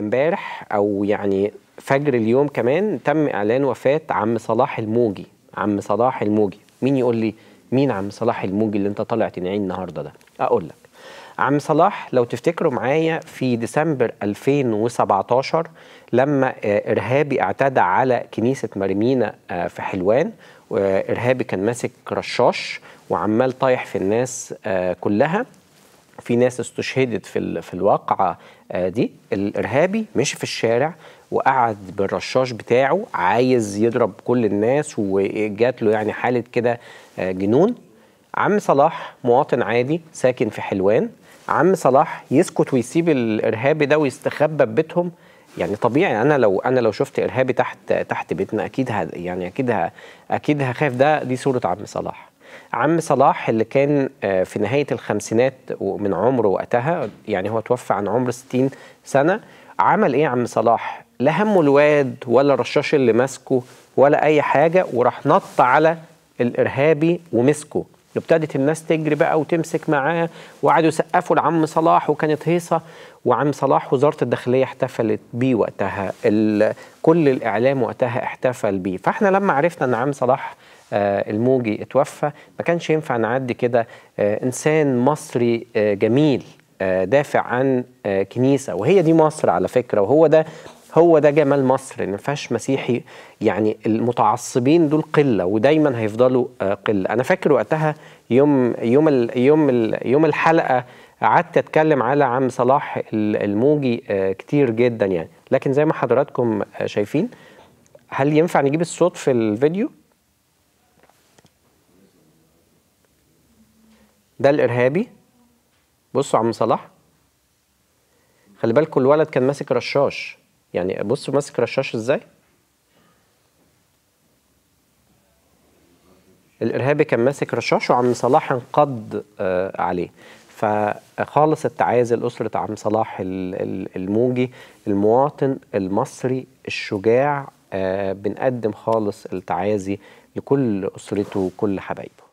امبارح او يعني فجر اليوم كمان تم اعلان وفاه عم صلاح الموجي عم صلاح الموجي مين يقول لي مين عم صلاح الموجي اللي انت طالع تنعيه النهارده ده اقول لك عم صلاح لو تفتكروا معايا في ديسمبر 2017 لما آه، ارهابي اعتدى على كنيسه مرمينا آه، في حلوان وارهابي آه، كان ماسك رشاش وعمال طايح في الناس كلها في ناس استشهدت في في الواقعه آه، دي الارهابي مشي في الشارع وقعد بالرشاش بتاعه عايز يضرب كل الناس وجات له يعني حاله كده آه، جنون عم صلاح مواطن عادي ساكن في حلوان عم صلاح يسكت ويسيب الارهابي ده ويستخبى في بيتهم يعني طبيعي انا لو انا لو شفت ارهابي تحت تحت بيتنا اكيد يعني اكيد اكيد هخاف ده دي صوره عم صلاح عم صلاح اللي كان آه، في نهاية الخمسينات من عمره وقتها يعني هو توفى عن عمر 60 سنة عمل ايه عم صلاح لا همه الواد ولا الرشاش اللي ماسكه ولا اي حاجة وراح نط على الارهابي ومسكه ابتدت الناس تجري بقى وتمسك معاه وقعدوا يسقفوا لعم صلاح وكانت هيصه وعم صلاح وزاره الداخليه احتفلت بيه وقتها كل الاعلام وقتها احتفل بيه فاحنا لما عرفنا ان عم صلاح آه، الموجي اتوفى ما كانش ينفع نعدي كده آه، انسان مصري آه، جميل دافع عن كنيسه وهي دي مصر على فكره وهو ده هو ده جمال مصر ما فيهاش مسيحي يعني المتعصبين دول قله ودايما هيفضلوا آه، قله انا فاكر وقتها يوم يوم الـ يوم الـ يوم الحلقه قعدت اتكلم على عم صلاح الموجي آه، كتير جدا يعني لكن زي ما حضراتكم آه، شايفين هل ينفع نجيب الصوت في الفيديو ده الارهابي بصوا عم صلاح خلي بالكم الولد كان ماسك رشاش يعني بص ماسك رشاش ازاي الارهابي كان ماسك رشاش وعم صلاح انقض آه، عليه فخالص التعازي لأسرة عم صلاح الموجي المواطن المصري الشجاع آه، بنقدم خالص التعازي لكل أسرته وكل حبايبه